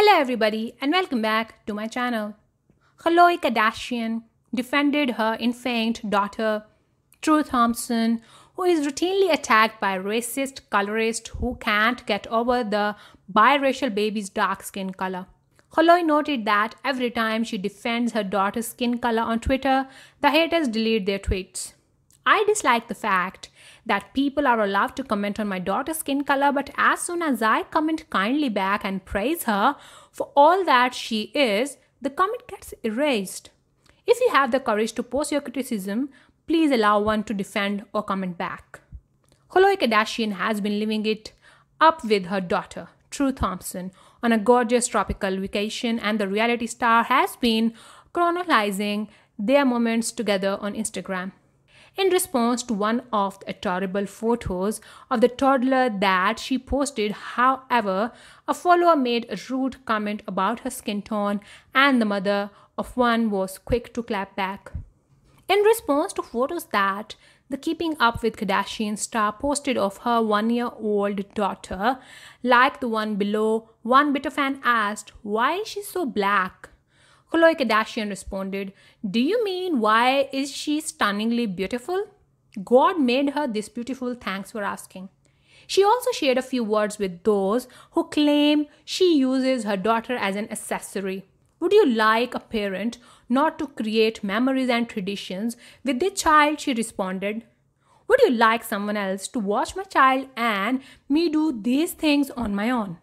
Hello everybody and welcome back to my channel. Khloe Kardashian defended her infant daughter True Thompson who is routinely attacked by racist colorists who can't get over the biracial baby's dark skin color. Khloe noted that every time she defends her daughter's skin color on Twitter, the haters delete their tweets. I dislike the fact that people are allowed to comment on my daughter's skin color, but as soon as I comment kindly back and praise her for all that she is, the comment gets erased. If you have the courage to post your criticism, please allow one to defend or comment back. Khloe Kardashian has been living it up with her daughter, True Thompson, on a gorgeous tropical vacation, and the reality star has been chronicalizing their moments together on Instagram in response to one of the adorable photos of the toddler that she posted. However, a follower made a rude comment about her skin tone, and the mother of one was quick to clap back. In response to photos that the Keeping Up with Kardashian star posted of her one year old daughter, like the one below, one bitter fan asked, Why is she so black? Khloe Kardashian responded, Do you mean why is she stunningly beautiful? God made her this beautiful, thanks for asking. She also shared a few words with those who claim she uses her daughter as an accessory. Would you like a parent not to create memories and traditions with their child? She responded. Would you like someone else to watch my child and me do these things on my own?